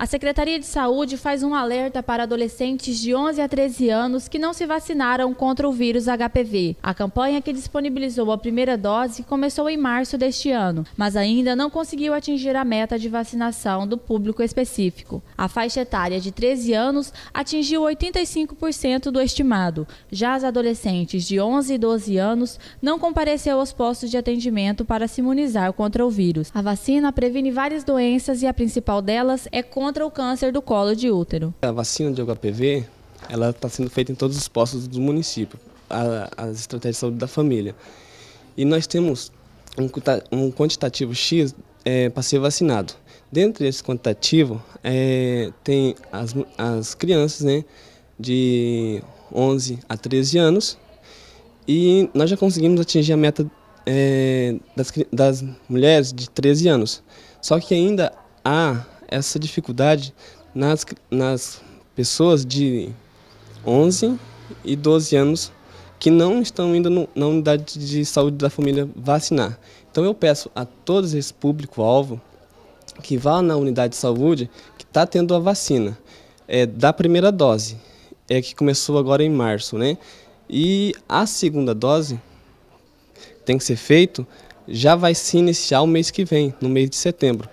A Secretaria de Saúde faz um alerta para adolescentes de 11 a 13 anos que não se vacinaram contra o vírus HPV. A campanha que disponibilizou a primeira dose começou em março deste ano, mas ainda não conseguiu atingir a meta de vacinação do público específico. A faixa etária de 13 anos atingiu 85% do estimado. Já as adolescentes de 11 e 12 anos não compareceu aos postos de atendimento para se imunizar contra o vírus. A vacina previne várias doenças e a principal delas é contra contra o câncer do colo de útero. A vacina de HPV ela está sendo feita em todos os postos do município, as estratégias de saúde da família. E nós temos um, quantitativo X é, para ser vacinado. Dentro desse quantitativo é, tem as, as crianças né, de 11 a 13 anos e nós já conseguimos atingir a meta é, das, das mulheres de 13 anos. Só que ainda há essa dificuldade nas, nas pessoas de 11 e 12 anos que não estão indo no, na unidade de saúde da família vacinar. Então eu peço a todos esse público-alvo que vá na unidade de saúde que está tendo a vacina é, da primeira dose, é que começou agora em março, né? E a segunda dose tem que ser feito já vai se iniciar o mês que vem, no mês de setembro.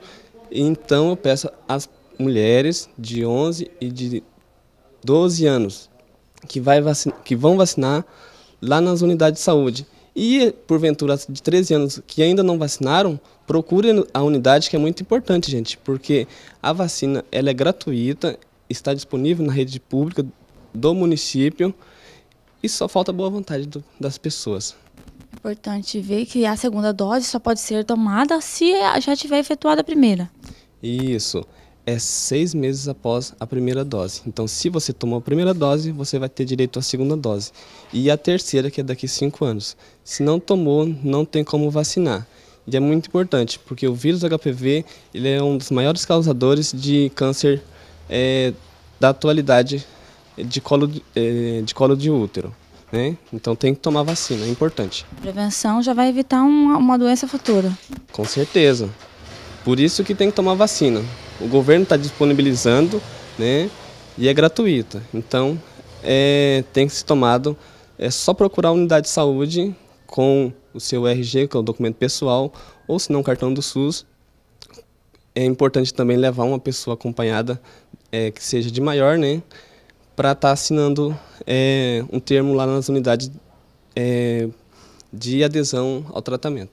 Então eu peço às mulheres de 11 e de 12 anos que, vai vacinar, que vão vacinar lá nas unidades de saúde. E, porventura, de 13 anos que ainda não vacinaram, procurem a unidade que é muito importante, gente, porque a vacina ela é gratuita, está disponível na rede pública do município e só falta boa vontade do, das pessoas. É importante ver que a segunda dose só pode ser tomada se já tiver efetuada a primeira. Isso. É seis meses após a primeira dose. Então, se você tomou a primeira dose, você vai ter direito à segunda dose. E a terceira, que é daqui cinco anos. Se não tomou, não tem como vacinar. E é muito importante, porque o vírus HPV ele é um dos maiores causadores de câncer é, da atualidade de colo, é, de, colo de útero. Né? Então tem que tomar vacina, é importante. Prevenção já vai evitar uma, uma doença futura. Com certeza. Por isso que tem que tomar vacina. O governo está disponibilizando né, e é gratuita. Então é, tem que ser tomado, é só procurar a unidade de saúde com o seu RG, que é o documento pessoal, ou se não, cartão do SUS. É importante também levar uma pessoa acompanhada é, que seja de maior, né? Para estar tá assinando é, um termo lá nas unidades é, de adesão ao tratamento.